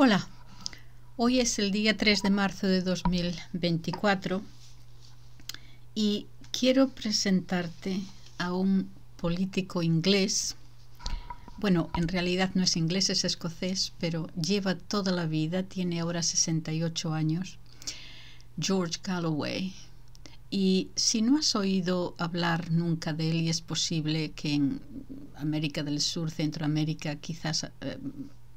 Hola, hoy es el día 3 de marzo de 2024 y quiero presentarte a un político inglés. Bueno, en realidad no es inglés, es escocés, pero lleva toda la vida, tiene ahora 68 años, George Galloway. Y si no has oído hablar nunca de él, y es posible que en América del Sur, Centroamérica, quizás eh,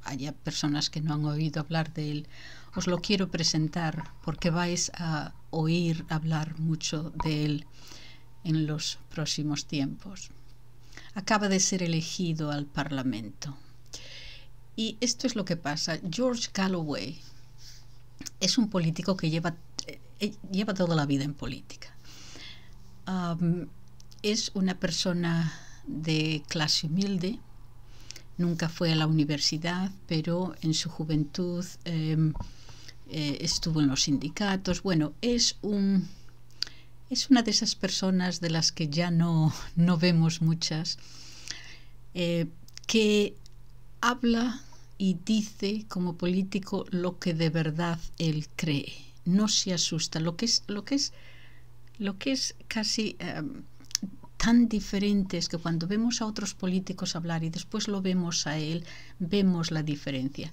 haya personas que no han oído hablar de él, os lo quiero presentar porque vais a oír hablar mucho de él en los próximos tiempos. Acaba de ser elegido al Parlamento. Y esto es lo que pasa. George Galloway es un político que lleva, eh, lleva toda la vida en política. es una persona de clase humilde, nunca fue a la universidad, pero en su juventud em, eh, estuvo en los sindicatos. Bueno, es un es una de esas personas de las que ya no, no vemos muchas, eh, que habla y dice como político lo que de verdad él cree. No se asusta. Lo que es, lo que es, lo que es casi em, tan diferentes que cuando vemos a otros políticos hablar y después lo vemos a él, vemos la diferencia.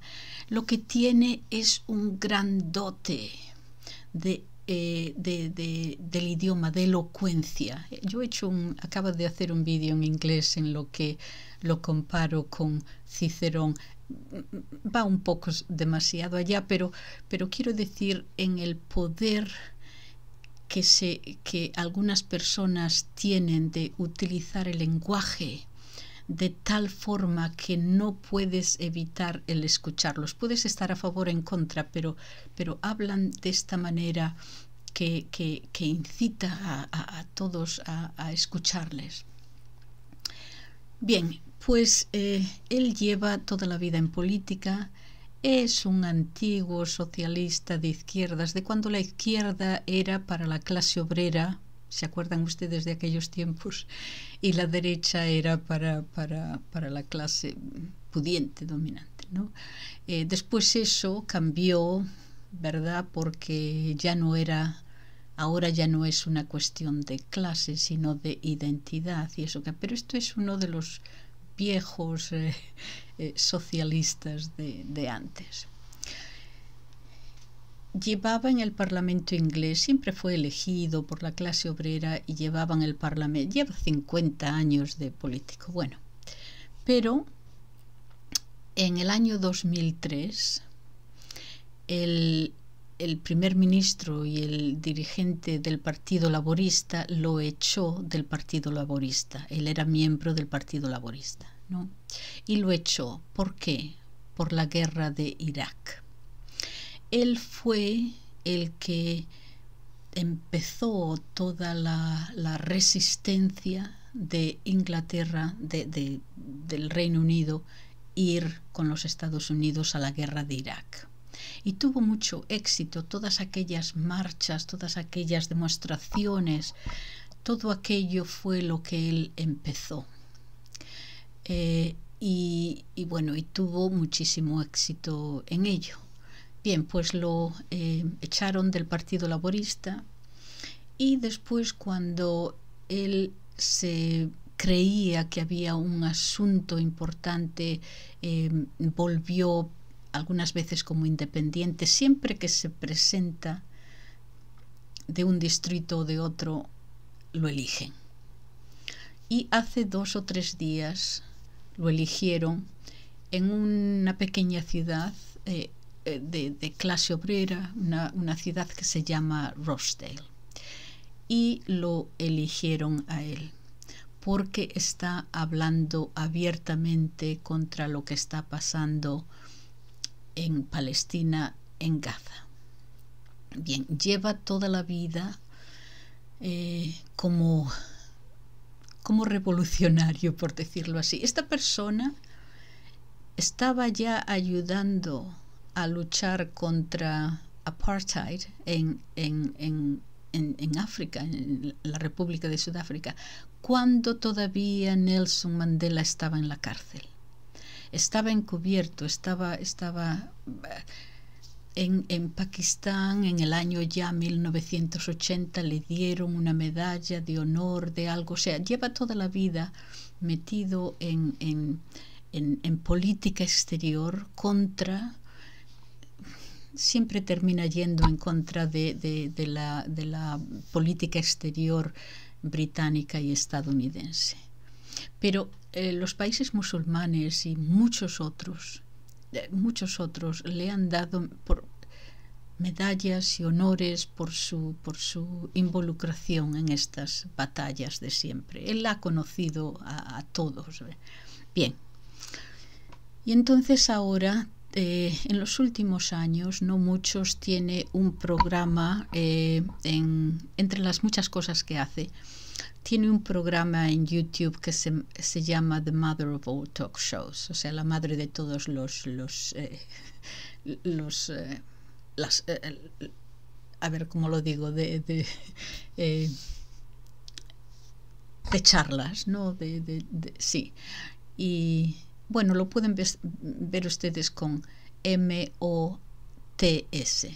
Lo que tiene es un gran dote de eh, del idioma, de elocuencia. Yo he hecho un, acabo de hacer un vídeo en inglés en lo que lo comparo con Cicerón. Va un poco demasiado allá, pero, pero quiero decir en el poder que, algunas personas tienen de utilizar el lenguaje de tal forma que no puedes evitar el escucharlos. Puedes estar a favor o en contra, pero, pero hablan de esta manera que, incita a, todos a, escucharles. Bien, pues eh, él lleva toda la vida en política, es un antiguo socialista de izquierdas, de cuando la izquierda era para la clase obrera, ¿se acuerdan ustedes de aquellos tiempos? Y la derecha era para, para, la clase pudiente, dominante. ¿no? Eh, después eso cambió, ¿verdad? Porque ya no era ahora ya no es una cuestión de clase, sino de identidad y eso Pero esto es uno de los viejos eh, eh, socialistas de, antes. Llevaba en el Parlamento inglés, siempre fue elegido por la clase obrera y llevaba en el Parlamento, lleva 50 años de político, bueno, pero en el año 2003 el, el primer ministro y el dirigente del Partido Laborista lo echó del Partido Laborista. Él era miembro del Partido Laborista. Y lo echó. ¿Por qué? Por la guerra de Irak. Él fue el que empezó toda la, resistencia de Inglaterra, del Reino Unido, ir con los Estados Unidos a la guerra de Irak. Y tuvo mucho éxito todas aquellas marchas, todas aquellas demostraciones, todo aquello fue lo que él empezó. Eh, y, bueno, y tuvo muchísimo éxito en ello. Bien, pues lo eh, echaron del Partido Laborista y después cuando él se creía que había un asunto importante, eh, volvió algunas veces como independiente, siempre que se presenta de un distrito o de otro, lo eligen. Y hace dos o tres días lo eligieron en una pequeña ciudad eh, eh, de, clase obrera, una, ciudad que se llama Rochdale. Y lo eligieron a él porque está hablando abiertamente contra lo que está pasando en Palestina, en Gaza. Bien, lleva toda la vida eh, como como revolucionario, por decirlo así. Esta persona estaba ya ayudando a luchar contra apartheid en, en, en, África, en la República de Sudáfrica, cuando todavía Nelson Mandela estaba en la cárcel. Estaba encubierto, estaba, estaba en, Pakistán, en el año ya 1980, le dieron una medalla de honor de algo. O sea, lleva toda la vida metido en, política exterior contra siempre termina yendo en contra de, la, política exterior británica y estadounidense. Pero eh, los países musulmanes y muchos otros eh, muchos otros le han dado medallas y honores por su, involucración en estas batallas de siempre. Él ha conocido a, todos. ¿eh? Bien. Y entonces ahora, eh, en los últimos años, no muchos tiene un programa entre las muchas cosas que hace tiene un programa en YouTube que se, se, llama The Mother of All Talk Shows, o sea, la madre de todos los... los, eh, los eh, las, eh, a ver, ¿cómo lo digo? De, de, de charlas, ¿no? De, sí. Y bueno, lo pueden ver ustedes con M-O-T-S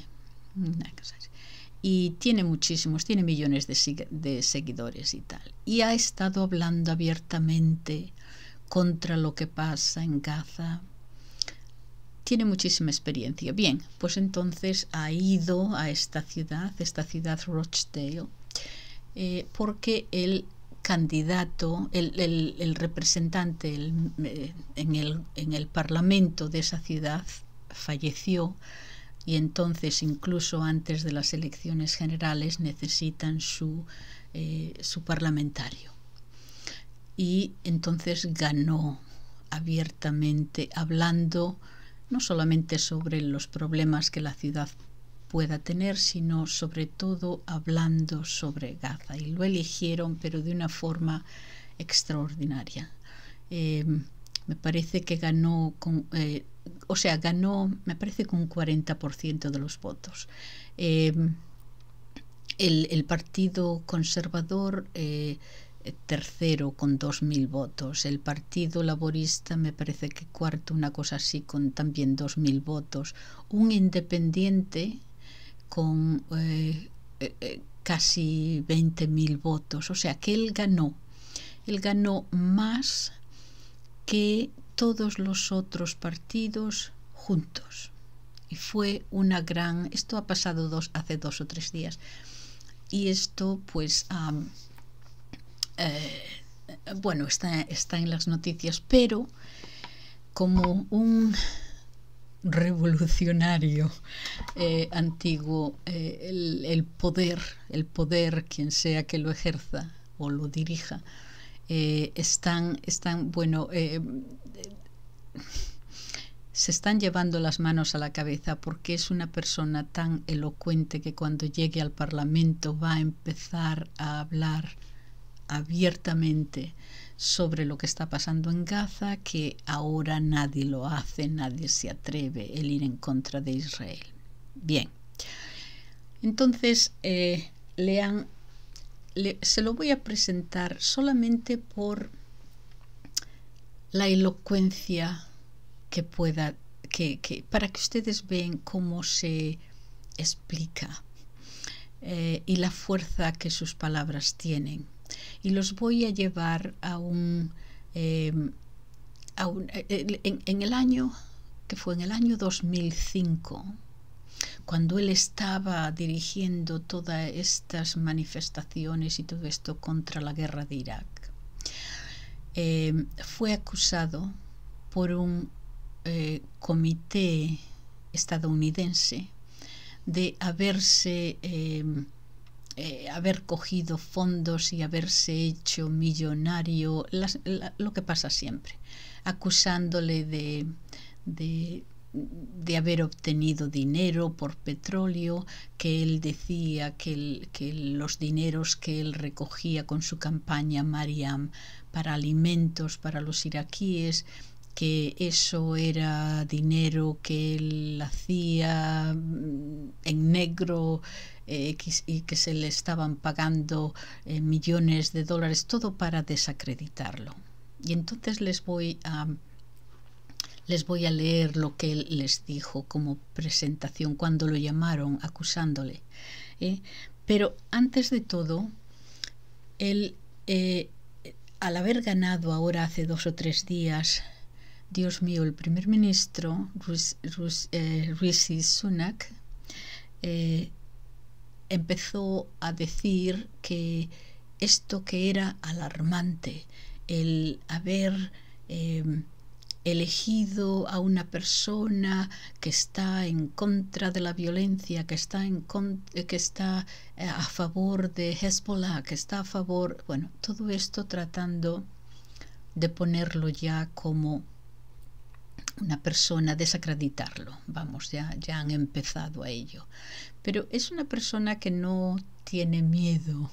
y tiene muchísimos, tiene millones de, seguidores y tal. Y ha estado hablando abiertamente contra lo que pasa en Gaza. Tiene muchísima experiencia. Bien, pues entonces ha ido a esta ciudad, esta ciudad Rochdale, eh, porque el candidato, el, representante eh, el, en el Parlamento de esa ciudad falleció y entonces incluso antes de las elecciones generales necesitan su, eh, su parlamentario. Y entonces ganó abiertamente hablando no solamente sobre los problemas que la ciudad pueda tener, sino sobre todo hablando sobre Gaza. Y lo eligieron, pero de una forma extraordinaria. Eh, me parece que ganó con, eh, o sea, ganó, me parece con un 40% de los votos. Em, el, Partido Conservador eh, tercero con 2.000 votos, el Partido Laborista me parece que cuarto, una cosa así, con también 2.000 votos, un independiente con eh, eh, casi 20.000 votos, o sea que él ganó, él ganó más que todos los otros partidos juntos. Y fue una gran... Esto ha pasado hace dos o tres días. Y esto, pues, eh, bueno, está, en las noticias, pero como un revolucionario eh, antiguo, eh, el, poder, el poder, quien sea que lo ejerza o lo dirija, eh, están, están, bueno, eh, se están llevando las manos a la cabeza porque es una persona tan elocuente que cuando llegue al Parlamento va a empezar a hablar abiertamente sobre lo que está pasando en Gaza, que ahora nadie lo hace, nadie se atreve el ir en contra de Israel. Bien, entonces lean eh, le se lo voy a presentar solamente por la elocuencia que pueda, que, para que ustedes vean cómo se explica eh, y la fuerza que sus palabras tienen. Y los voy a llevar a un, em, eh, en, en el año, que fue en el año 2005, cuando él estaba dirigiendo todas estas manifestaciones y todo esto contra la guerra de Irak. Eh, fue acusado por un eh, comité estadounidense de haberse eh, haber cogido fondos y haberse hecho millonario, lo que pasa siempre, acusándole de, de haber obtenido dinero por petróleo, que él decía que, los dineros que él recogía con su campaña Mariam para alimentos para los iraquíes, que eso era dinero que él hacía mm, en negro eh, y que se le estaban pagando eh, millones de dólares, todo para desacreditarlo. Y entonces les voy a les voy a leer lo que él les dijo como presentación cuando lo llamaron acusándole. ¿eh? Pero antes de todo, él, eh, al haber ganado ahora hace dos o tres días, Dios mío, el primer ministro, eh, Rishi Sunak, empezó a decir que esto que era alarmante, el haber elegido a una persona que está en contra de la violencia, que está, en eh, que está eh, a favor de Hezbollah, que está a favor, bueno, todo esto tratando de ponerlo ya como una persona, desacreditarlo. Vamos, ya, ya han empezado a ello. Pero es una persona que no tiene miedo,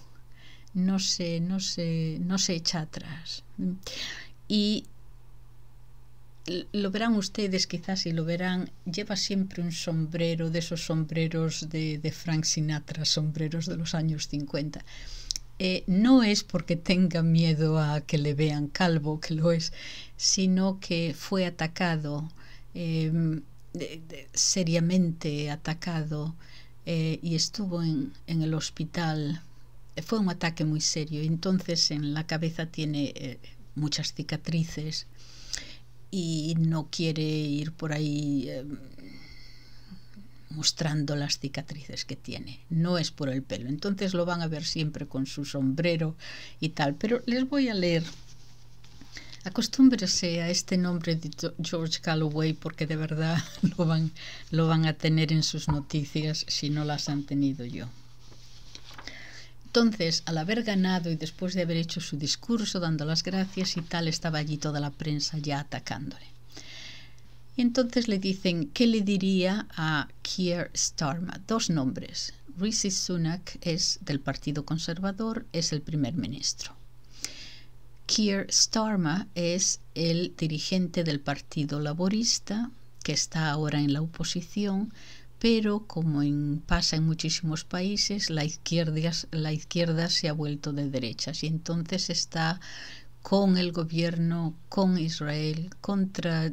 no se, no se, no se echa atrás. Y lo verán ustedes quizás y lo verán, lleva siempre un sombrero de esos sombreros de, Frank Sinatra, sombreros de los años 50. Eh, no es porque tenga miedo a que le vean calvo, que lo es, sino que fue atacado, em, seriamente atacado, eh, y estuvo en, en, el hospital. Fue un ataque muy serio, entonces en la cabeza tiene eh, muchas cicatrices y no quiere ir por ahí em, mostrando las cicatrices que tiene. No es por el pelo. Entonces lo van a ver siempre con su sombrero y tal. Pero les voy a leer. Acostúmbrese a este nombre de George Calloway porque de verdad lo van, lo van a tener en sus noticias si no las han tenido yo. Entonces, al haber ganado y después de haber hecho su discurso dando las gracias y tal, estaba allí toda la prensa ya atacándole. Y entonces le dicen, ¿qué le diría a Keir Starmer? Dos nombres. Rishi Sunak es del Partido Conservador, es el primer ministro. Keir Starmer es el dirigente del Partido Laborista, que está ahora en la oposición, pero como pasa en muchísimos países, la izquierda, se ha vuelto de derechas y entonces está con el gobierno, con Israel, contra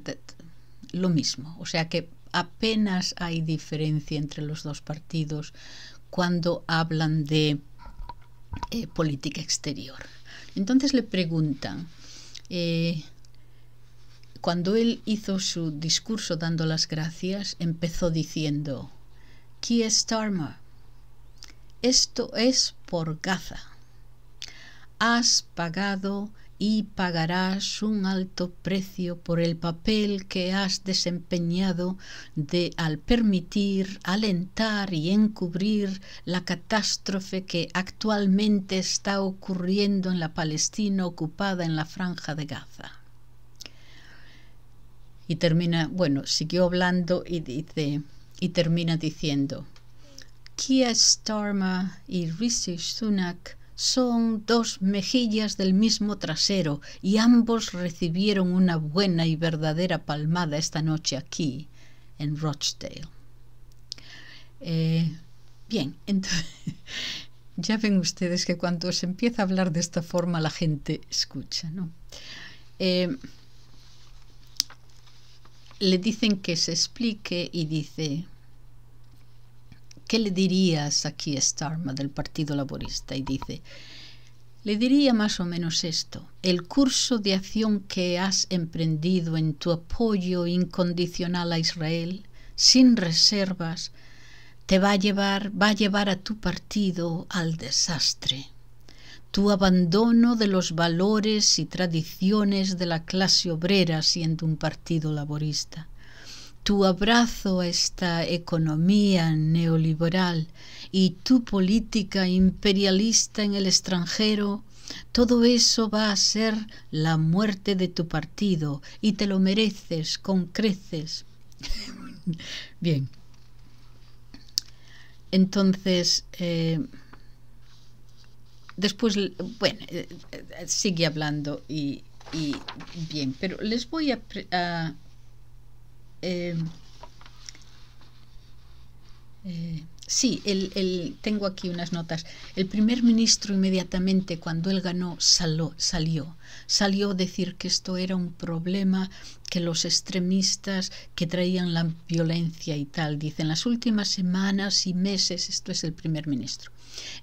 lo mismo. O sea que apenas hay diferencia entre los dos partidos cuando hablan de eh, política exterior. Entonces le preguntan, eh, cuando él hizo su discurso dando las gracias, empezó diciendo, qui Starmer, esto es por Gaza. Has pagado y pagarás un alto precio por el papel que has desempeñado de al permitir, alentar y encubrir la catástrofe que actualmente está ocurriendo en la Palestina ocupada en la franja de Gaza y termina, bueno, siguió hablando y dice, y termina diciendo, Kia Storma y Rishi Sunak son dos mejillas del mismo trasero y ambos recibieron una buena y verdadera palmada esta noche aquí, en Rochdale. Eh, bien, entonces, ya ven ustedes que cuando se empieza a hablar de esta forma la gente escucha, ¿no? Eh, le dicen que se explique y dice, ¿qué le dirías aquí a Starma del Partido Laborista? Y dice, le diría más o menos esto, el curso de acción que has emprendido en tu apoyo incondicional a Israel, sin reservas, te va a llevar, va a llevar a tu partido al desastre tu abandono de los valores y tradiciones de la clase obrera siendo un partido laborista, tu abrazo a esta economía neoliberal y tu política imperialista en el extranjero, todo eso va a ser la muerte de tu partido y te lo mereces con creces. Bien. Entonces, eh, Después, bueno, eh, eh, sigue hablando y, bien, pero les voy a... Eh, sí, el, tengo aquí unas notas. El primer ministro inmediatamente cuando él ganó salió. Salió a decir que esto era un problema que los extremistas que traían la violencia y tal. Dice, en las últimas semanas y meses, esto es el primer ministro,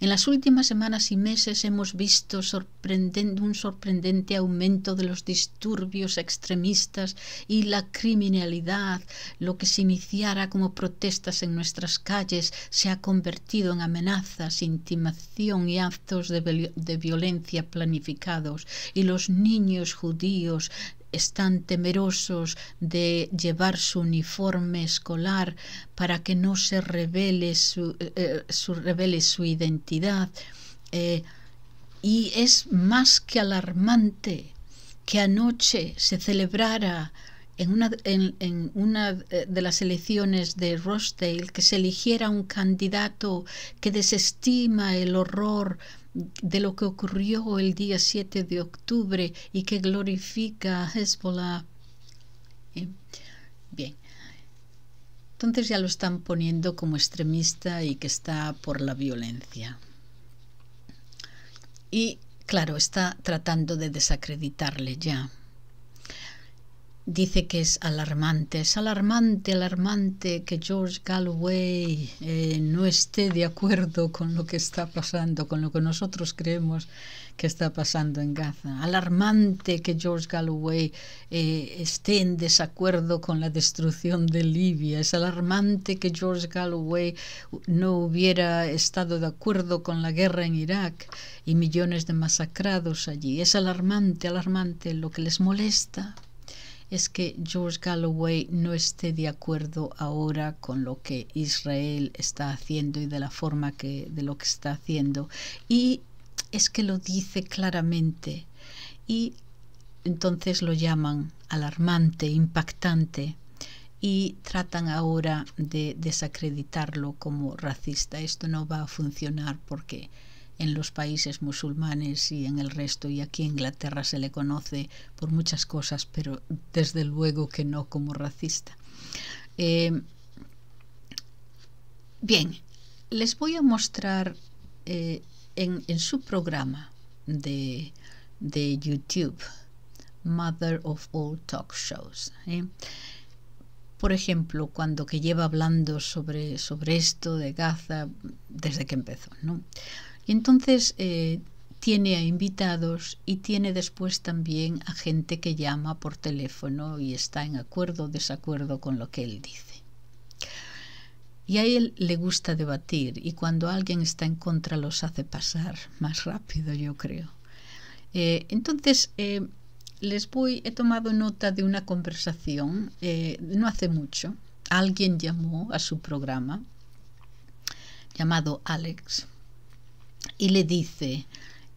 en las últimas semanas y meses hemos visto sorprendente, un sorprendente aumento de los disturbios extremistas y la criminalidad. Lo que se iniciara como protestas en nuestras calles se ha convertido en amenazas, intimación y actos de violencia planificados. Y los niños judíos están temerosos de llevar su uniforme escolar para que no se revele su, eh, eh, revele su identidad. Eh, y es más que alarmante que anoche se celebrara en una, en, en una, de las elecciones de Rosedale que se eligiera un candidato que desestima el horror de lo que ocurrió el día 7 de octubre y que glorifica a Hezbollah. Eh, bien, entonces ya lo están poniendo como extremista y que está por la violencia. Y claro, está tratando de desacreditarle ya dice que es alarmante, es alarmante, alarmante que George Galloway eh, no esté de acuerdo con lo que está pasando, con lo que nosotros creemos que está pasando en Gaza. Alarmante que George Galloway eh, esté en desacuerdo con la destrucción de Libia. Es alarmante que George Galloway no hubiera estado de acuerdo con la guerra en Irak y millones de masacrados allí. Es alarmante, alarmante lo que les molesta es que George Galloway no esté de acuerdo ahora con lo que Israel está haciendo y de la forma que de lo que está haciendo y es que lo dice claramente y entonces lo llaman alarmante, impactante y tratan ahora de desacreditarlo como racista. Esto no va a funcionar porque en los países musulmanes y en el resto, y aquí en Inglaterra se le conoce por muchas cosas, pero desde luego que no como racista. Eh, bien, les voy a mostrar eh, en, su programa de, YouTube, Mother of All Talk Shows. ¿eh? por ejemplo, cuando que lleva hablando sobre, sobre esto de Gaza desde que empezó, ¿no? Y entonces eh, tiene a invitados y tiene después también a gente que llama por teléfono y está en acuerdo o desacuerdo con lo que él dice. Y a él le gusta debatir y cuando alguien está en contra los hace pasar más rápido, yo creo. Eh, entonces, eh, les voy, he tomado nota de una conversación no hace mucho. Alguien llamó a su programa, llamado Alex, y le dice,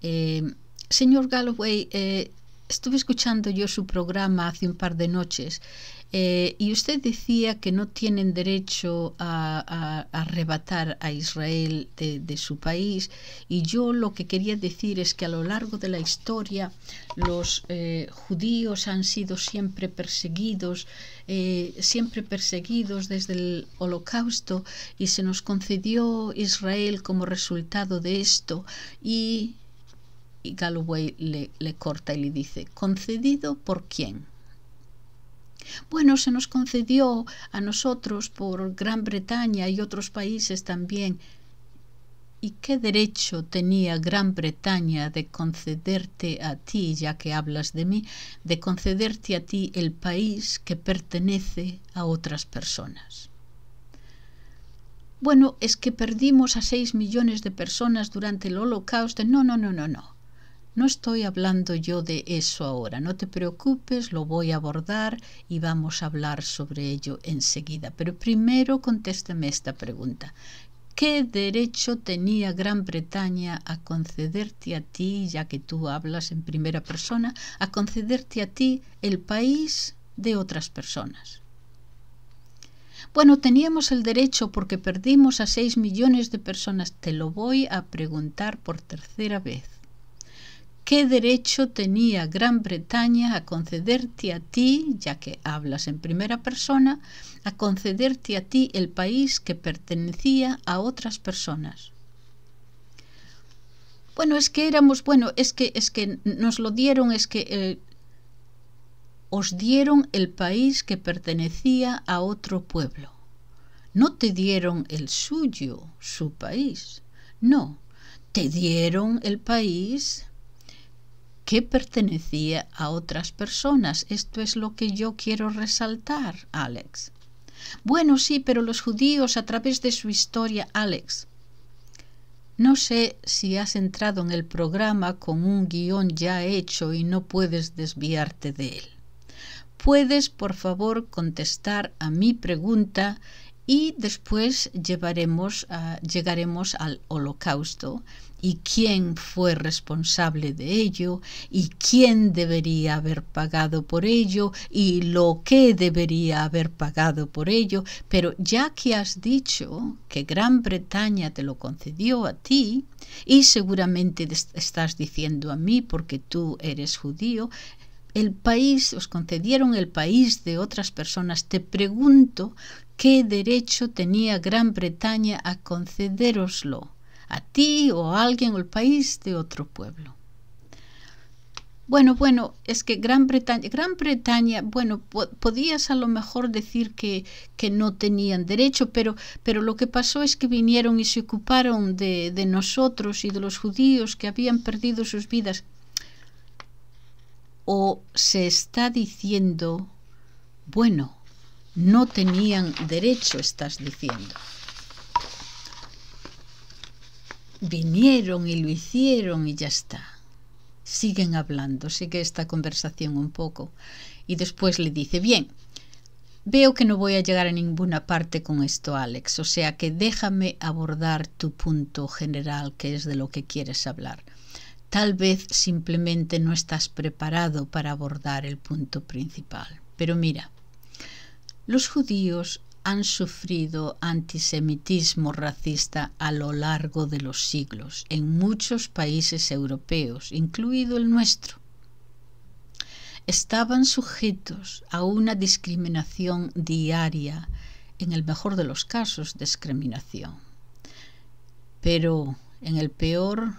eh, señor Galloway, eh, estuve escuchando yo su programa hace un par de noches eh, y usted decía que no tienen derecho a, arrebatar a Israel de, su país. Y yo lo que quería decir es que a lo largo de la historia los eh, judíos han sido siempre perseguidos, eh, siempre perseguidos desde el holocausto y se nos concedió Israel como resultado de esto. Y, Galloway le, le corta y le dice, ¿concedido por quién? Bueno, se nos concedió a nosotros por Gran Bretaña y otros países también. ¿Y qué derecho tenía Gran Bretaña de concederte a ti, ya que hablas de mí, de concederte a ti el país que pertenece a otras personas? Bueno, es que perdimos a seis millones de personas durante el holocausto. No, no, no, no, no. No estoy hablando yo de eso ahora, no te preocupes, lo voy a abordar y vamos a hablar sobre ello enseguida. Pero primero contéstame esta pregunta. ¿Qué derecho tenía Gran Bretaña a concederte a ti, ya que tú hablas en primera persona, a concederte a ti el país de otras personas? Bueno, teníamos el derecho porque perdimos a 6 millones de personas. Te lo voy a preguntar por tercera vez. ¿Qué derecho tenía Gran Bretaña a concederte a ti, ya que hablas en primera persona, a concederte a ti el país que pertenecía a otras personas? Bueno, es que éramos, bueno, es que es que nos lo dieron, es que eh, os dieron el país que pertenecía a otro pueblo. No te dieron el suyo, su país. No, te dieron el país que pertenecía a otras personas. Esto es lo que yo quiero resaltar, Alex. Bueno, sí, pero los judíos a través de su historia, Alex. No sé si has entrado en el programa con un guión ya hecho y no puedes desviarte de él. Puedes, por favor, contestar a mi pregunta y después llevaremos, llegaremos al holocausto y quién fue responsable de ello y quién debería haber pagado por ello y lo que debería haber pagado por ello. Pero ya que has dicho que Gran Bretaña te lo concedió a ti y seguramente estás diciendo a mí porque tú eres judío, el país, os concedieron el país de otras personas. Te pregunto qué derecho tenía Gran Bretaña a concederoslo a ti o a alguien o al país de otro pueblo. Bueno, bueno, es que Gran Bretaña, Gran Bretaña, bueno, podías a lo mejor decir que, no tenían derecho, pero, pero, lo que pasó es que vinieron y se ocuparon de, de nosotros y de los judíos que habían perdido sus vidas. O se está diciendo, bueno, no tenían derecho, estás diciendo vinieron y lo hicieron y ya está. Siguen hablando, sigue esta conversación un poco. Y después le dice, bien, veo que no voy a llegar a ninguna parte con esto, Alex, o sea que déjame abordar tu punto general, que es de lo que quieres hablar. Tal vez simplemente no estás preparado para abordar el punto principal. Pero mira, los judíos han sufrido antisemitismo racista a lo largo de los siglos en muchos países europeos, incluido el nuestro. Estaban sujetos a una discriminación diaria, en el mejor de los casos discriminación, pero en el peor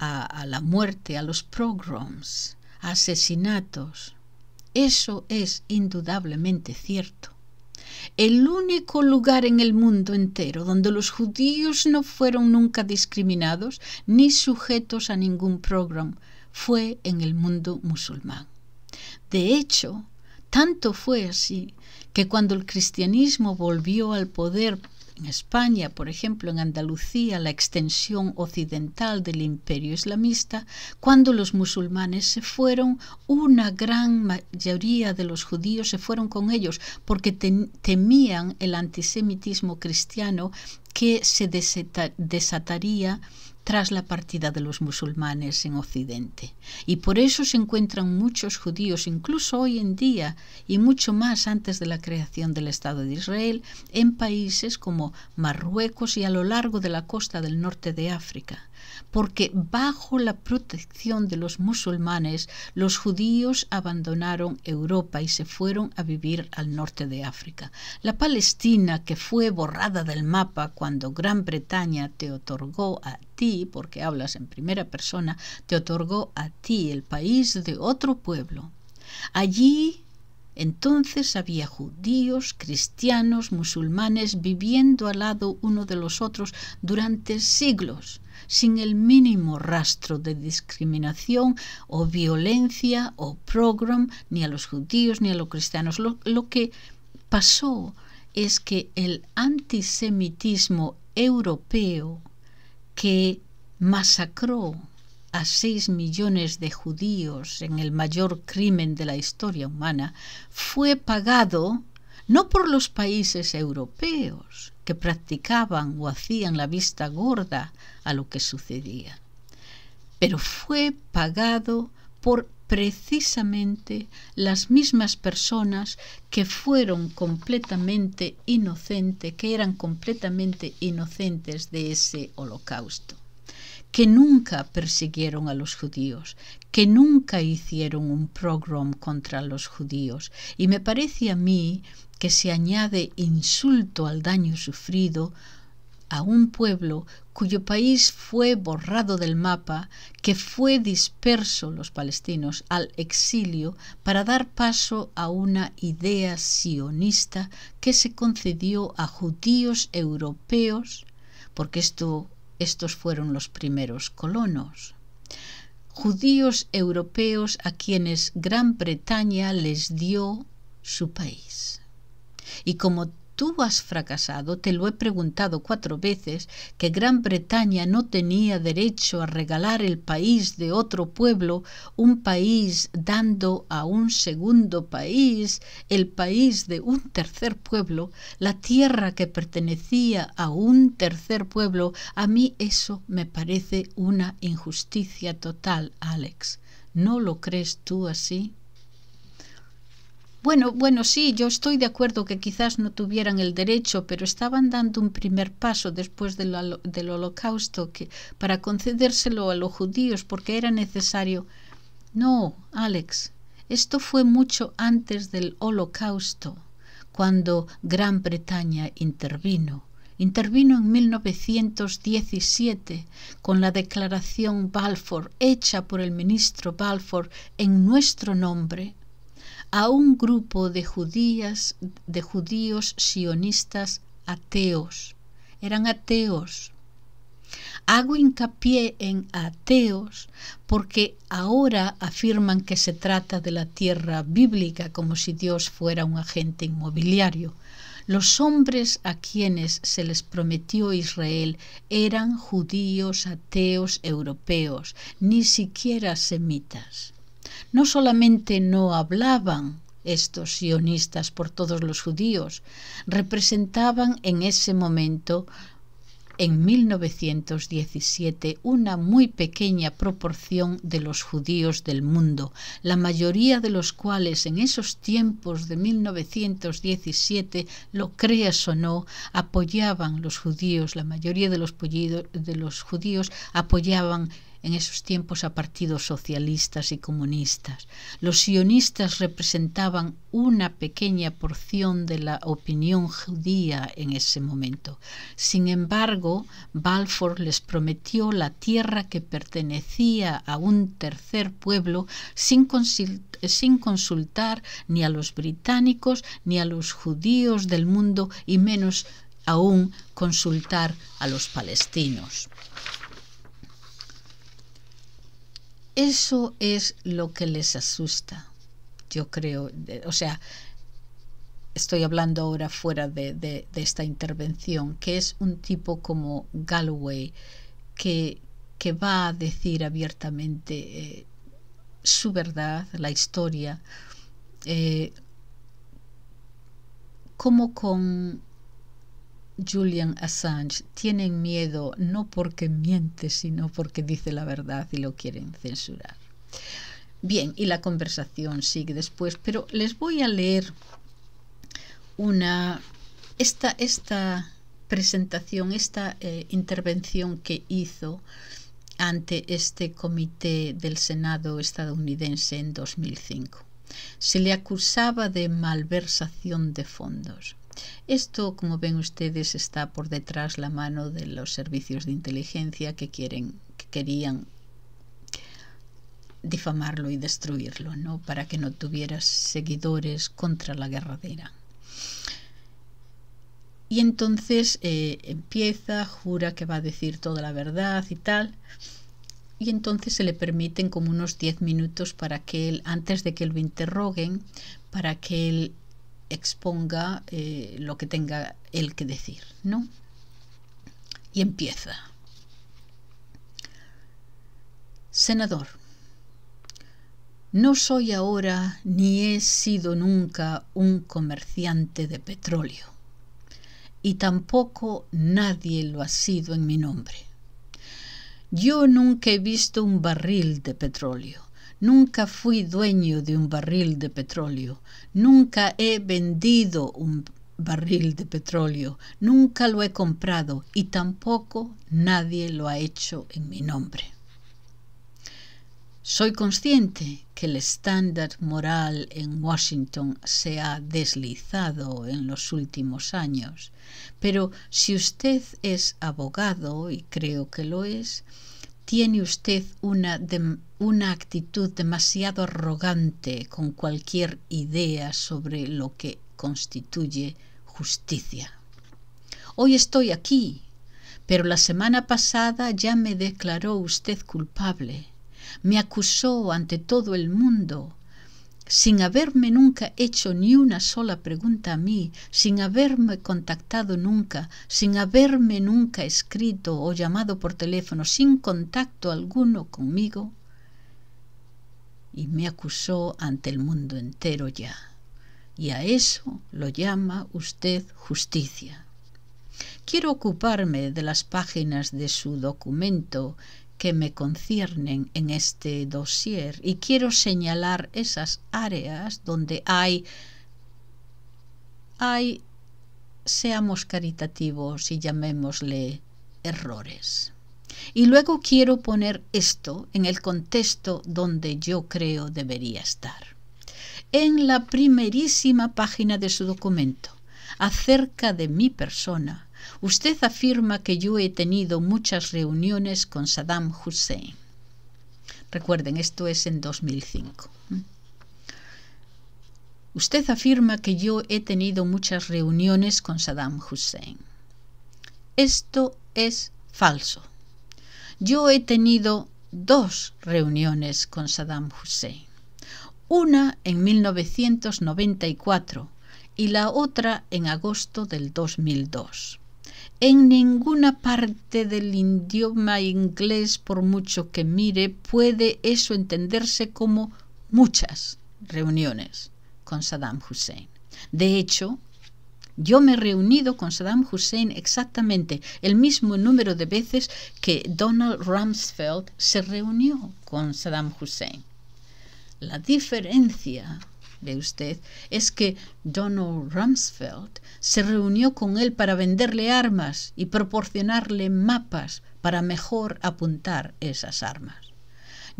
a, la muerte, a los pogroms, asesinatos. Eso es indudablemente cierto el único lugar en el mundo entero donde los judíos no fueron nunca discriminados ni sujetos a ningún programa, fue en el mundo musulmán. De hecho, tanto fue así que cuando el cristianismo volvió al poder en España, por ejemplo, en Andalucía, la extensión occidental del imperio islamista, cuando los musulmanes se fueron, una gran mayoría de los judíos se fueron con ellos porque temían el antisemitismo cristiano que se desataría tras la partida de los musulmanes en Occidente. Y por eso se encuentran muchos judíos, incluso hoy en día, y mucho más antes de la creación del Estado de Israel, en países como Marruecos y a lo largo de la costa del norte de África porque bajo la protección de los musulmanes los judíos abandonaron Europa y se fueron a vivir al norte de África. La Palestina, que fue borrada del mapa cuando Gran Bretaña te otorgó a ti, porque hablas en primera persona, te otorgó a ti el país de otro pueblo. Allí entonces había judíos, cristianos, musulmanes viviendo al lado uno de los otros durante siglos sin el mínimo rastro de discriminación o violencia o program ni a los judíos ni a los cristianos. Lo, lo que pasó es que el antisemitismo europeo que masacró a seis millones de judíos en el mayor crimen de la historia humana fue pagado no por los países europeos, que practicaban o hacían la vista gorda a lo que sucedía. Pero fue pagado por precisamente las mismas personas que fueron completamente inocentes, que eran completamente inocentes de ese holocausto, que nunca persiguieron a los judíos, que nunca hicieron un pogrom contra los judíos. Y me parece a mí que se añade insulto al daño sufrido a un pueblo cuyo país fue borrado del mapa, que fue disperso los palestinos al exilio para dar paso a una idea sionista que se concedió a judíos europeos, porque estos fueron los primeros colonos judíos europeos a quienes Gran Bretaña les dio su país. Y como tú has fracasado, te lo he preguntado cuatro veces, que Gran Bretaña no tenía derecho a regalar el país de otro pueblo, un país dando a un segundo país, el país de un tercer pueblo, la tierra que pertenecía a un tercer pueblo, a mí eso me parece una injusticia total, Alex. ¿No lo crees tú así? Bueno, bueno, sí, yo estoy de acuerdo que quizás no tuvieran el derecho, pero estaban dando un primer paso después del holocausto que, para concedérselo a los judíos porque era necesario. No, Alex, esto fue mucho antes del holocausto, cuando Gran Bretaña intervino. Intervino en 1917 con la declaración Balfour hecha por el ministro Balfour en nuestro nombre a un grupo de judías, de judíos sionistas ateos. Eran ateos. Hago hincapié en ateos porque ahora afirman que se trata de la tierra bíblica como si Dios fuera un agente inmobiliario. Los hombres a quienes se les prometió Israel eran judíos, ateos, europeos, ni siquiera semitas. No solamente no hablaban estos sionistas por todos los judíos, representaban en ese momento, en 1917, una muy pequeña proporción de los judíos del mundo, la mayoría de los cuales en esos tiempos de 1917, lo creas o no, apoyaban los judíos, la mayoría de los, de los judíos apoyaban en esos tiempos a partidos socialistas y comunistas. Los sionistas representaban una pequeña porción de la opinión judía en ese momento. Sin embargo, Balfour les prometió la tierra que pertenecía a un tercer pueblo sin, sin consultar ni a los británicos ni a los judíos del mundo y menos aún consultar a los palestinos. Eso es lo que les asusta, yo creo. O sea, estoy hablando ahora fuera de, esta intervención, que es un tipo como Galloway, que, que va a decir abiertamente eh, su verdad, la historia, eh, como con Julian Assange tienen miedo no porque miente, sino porque dice la verdad y lo quieren censurar. Bien, y la conversación sigue después, pero les voy a leer una esta, presentación, esta eh, intervención que hizo ante este comité del Senado estadounidense en 2005. Se le acusaba de malversación de fondos. Esto, como ven ustedes, está por detrás la mano de los servicios de inteligencia que quieren, que querían difamarlo y destruirlo, ¿no? Para que no tuviera seguidores contra la guerradera Y entonces eh, empieza, jura que va a decir toda la verdad y tal. Y entonces se le permiten como unos 10 minutos para que él, antes de que lo interroguen, para que él exponga eh, lo que tenga él que decir, ¿no? Y empieza. Senador, no soy ahora ni he sido nunca un comerciante de petróleo, y tampoco nadie lo ha sido en mi nombre. Yo nunca he visto un barril de petróleo Nunca fui dueño de un barril de petróleo, nunca he vendido un barril de petróleo, nunca lo he comprado y tampoco nadie lo ha hecho en mi nombre. Soy consciente que el estándar moral en Washington se ha deslizado en los últimos años, pero si usted es abogado, y creo que lo es, tiene usted una una actitud demasiado arrogante con cualquier idea sobre lo que constituye justicia. Hoy estoy aquí, pero la semana pasada ya me declaró usted culpable, me acusó ante todo el mundo, sin haberme nunca hecho ni una sola pregunta a mí, sin haberme contactado nunca, sin haberme nunca escrito o llamado por teléfono, sin contacto alguno conmigo, y me acusó ante el mundo entero ya. Y a eso lo llama usted justicia. Quiero ocuparme de las páginas de su documento que me conciernen en este dossier y quiero señalar esas áreas donde hay hay seamos caritativos y llamémosle errores. Y luego quiero poner esto en el contexto donde yo creo debería estar. En la primerísima página de su documento, acerca de mi persona, usted afirma que yo he tenido muchas reuniones con Saddam Hussein. Recuerden, esto es en 2005. Usted afirma que yo he tenido muchas reuniones con Saddam Hussein. Esto es falso. Yo he tenido dos reuniones con Saddam Hussein. Una en 1994 y la otra en agosto del 2002. En ninguna parte del idioma inglés, por mucho que mire, puede eso entenderse como muchas reuniones con Saddam Hussein. De hecho, yo me he reunido con Saddam Hussein exactamente el mismo número de veces que Donald Rumsfeld se reunió con Saddam Hussein. La diferencia de usted es que Donald Rumsfeld se reunió con él para venderle armas y proporcionarle mapas para mejor apuntar esas armas.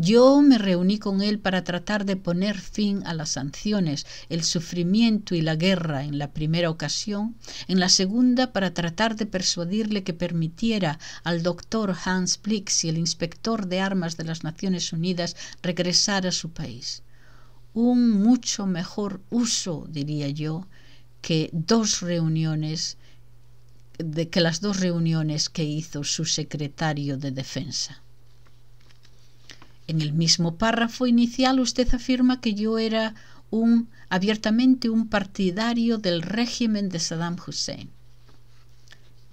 Yo me reuní con él para tratar de poner fin a las sanciones, el sufrimiento y la guerra en la primera ocasión, en la segunda para tratar de persuadirle que permitiera al doctor Hans Blix y el inspector de armas de las Naciones Unidas regresar a su país. Un mucho mejor uso, diría yo, que dos reuniones de que las dos reuniones que hizo su secretario de defensa. En el mismo párrafo inicial usted afirma que yo era abiertamente un partidario del régimen de Saddam Hussein.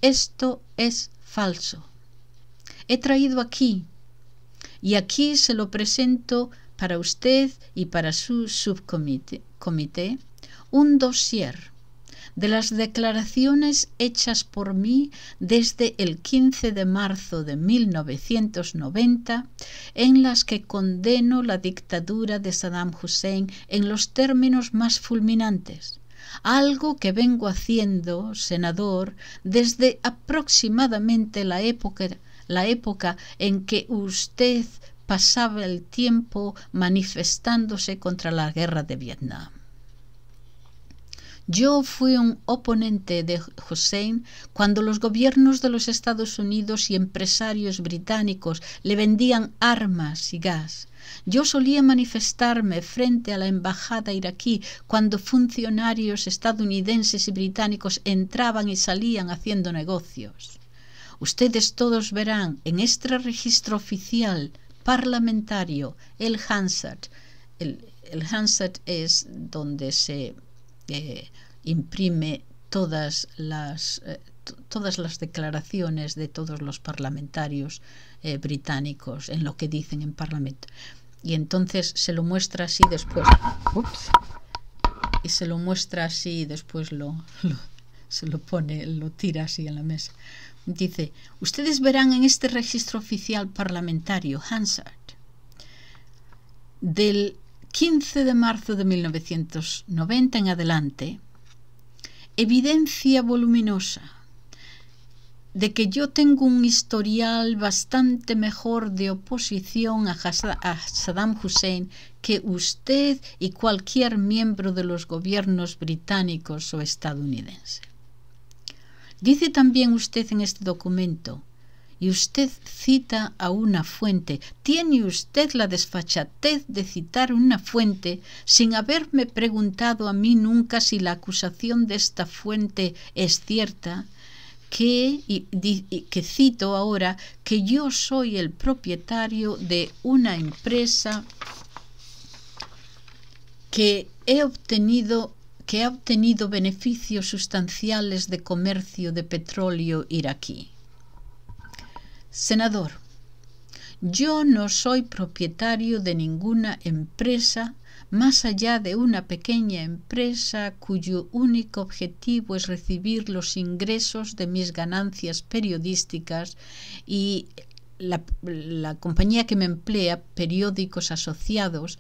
Esto es falso. He traído aquí y aquí se lo presento para usted y para su subcomité un dossier de las declaraciones hechas por mí desde el 15 de marzo de 1990, en las que condeno la dictadura de Saddam Hussein en los términos más fulminantes algo que vengo haciendo, senador, desde aproximadamente la época, la época en que usted pasaba el tiempo manifestándose contra la guerra de Vietnam. Yo fui un oponente de Hussein cuando los gobiernos de los Estados Unidos y empresarios británicos le vendían armas y gas. Yo solía manifestarme frente a la embajada iraquí cuando funcionarios estadounidenses y británicos entraban y salían haciendo negocios. Ustedes todos verán en este registro oficial parlamentario el Hansard. El, el Hansard es donde se eh, imprime todas las, eh, todas las declaraciones de todos los parlamentarios eh, británicos en lo que dicen en Parlamento. Y entonces se lo muestra así después. Y se lo muestra así después se lo pone, lo tira así en la mesa. Dice, ustedes verán en este registro oficial parlamentario, Hansard, del 15 de marzo de 1990 en adelante, evidencia voluminosa de que yo tengo un historial bastante mejor de oposición a, Saddam Hussein que usted y cualquier miembro de los gobiernos británicos o estadounidenses. Dice también usted en este documento y usted cita a una fuente. ¿Tiene usted la desfachatez de citar una fuente sin haberme preguntado a mí nunca si la acusación de esta fuente es cierta? Que, que cito ahora que yo soy el propietario de una empresa que he obtenido que ha obtenido beneficios sustanciales de comercio de petróleo iraquí. Senador, yo no soy propietario de ninguna empresa más allá de una pequeña empresa cuyo único objetivo es recibir los ingresos de mis ganancias periodísticas y la, compañía que me emplea, periódicos asociados,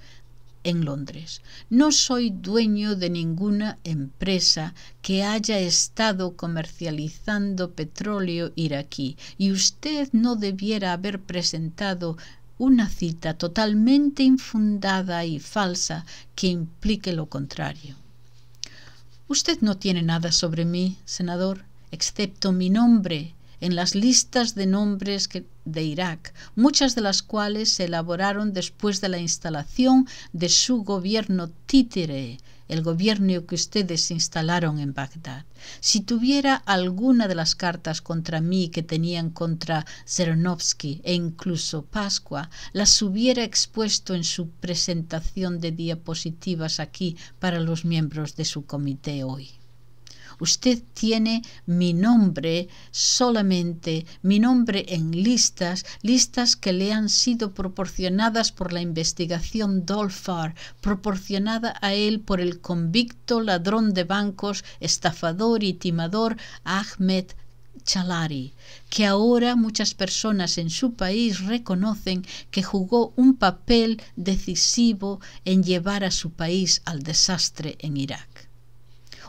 en Londres. No soy dueño de ninguna empresa que haya estado comercializando petróleo iraquí y usted no debiera haber presentado una cita totalmente infundada y falsa que implique lo contrario. Usted no tiene nada sobre mí, senador, excepto mi nombre en las listas de nombres que de Irak, muchas de las cuales se elaboraron después de la instalación de su gobierno títere el gobierno que ustedes instalaron en Bagdad. Si tuviera alguna de las cartas contra mí que tenían contra Zernovsky e incluso Pascua, las hubiera expuesto en su presentación de diapositivas aquí para los miembros de su comité hoy. Usted tiene mi nombre solamente, mi nombre en listas, listas que le han sido proporcionadas por la investigación Dolfar, proporcionada a él por el convicto ladrón de bancos, estafador y timador Ahmed Chalari, que ahora muchas personas en su país reconocen que jugó un papel decisivo en llevar a su país al desastre en Irak.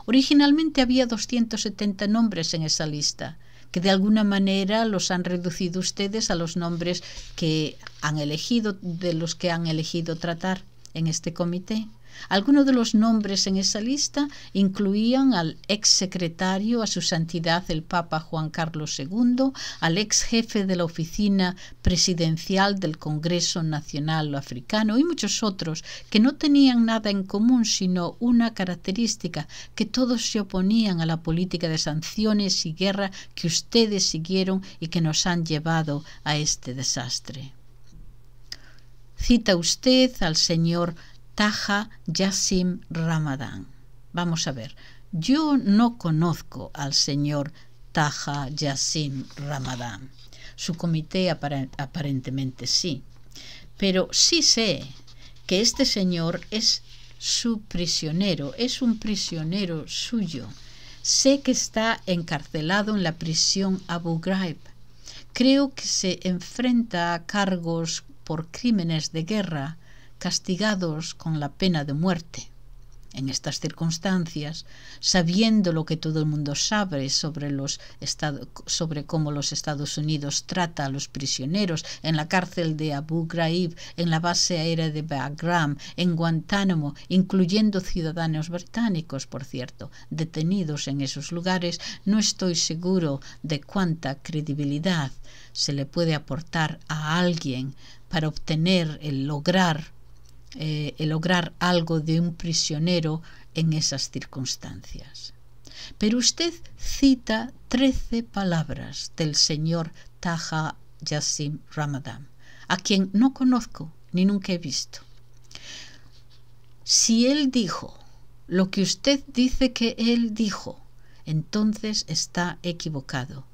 Originalmente había 270 nombres en esa lista, que de alguna manera los han reducido ustedes a los nombres que han elegido, de los que han elegido tratar en este comité. Algunos de los nombres en esa lista incluían al ex secretario a su santidad el Papa Juan Carlos II, al ex jefe de la oficina presidencial del Congreso Nacional Africano y muchos otros que no tenían nada en común sino una característica, que todos se oponían a la política de sanciones y guerra que ustedes siguieron y que nos han llevado a este desastre. Cita usted al señor Taha Yassim Ramadán. Vamos a ver, yo no conozco al señor Taha Yassim Ramadán. Su comité aparentemente sí, pero sí sé que este señor es su prisionero, es un prisionero suyo. Sé que está encarcelado en la prisión Abu Ghraib. Creo que se enfrenta a cargos por crímenes de guerra castigados con la pena de muerte. En estas circunstancias, sabiendo lo que todo el mundo sabe sobre, los sobre cómo los Estados Unidos trata a los prisioneros en la cárcel de Abu Ghraib, en la base aérea de Bagram, en Guantánamo, incluyendo ciudadanos británicos, por cierto, detenidos en esos lugares, no estoy seguro de cuánta credibilidad se le puede aportar a alguien para obtener el lograr eh, e lograr algo de un prisionero en esas circunstancias. Pero usted cita trece palabras del señor Taha Yassim Ramadan, a quien no conozco ni nunca he visto. Si él dijo lo que usted dice que él dijo, entonces está equivocado.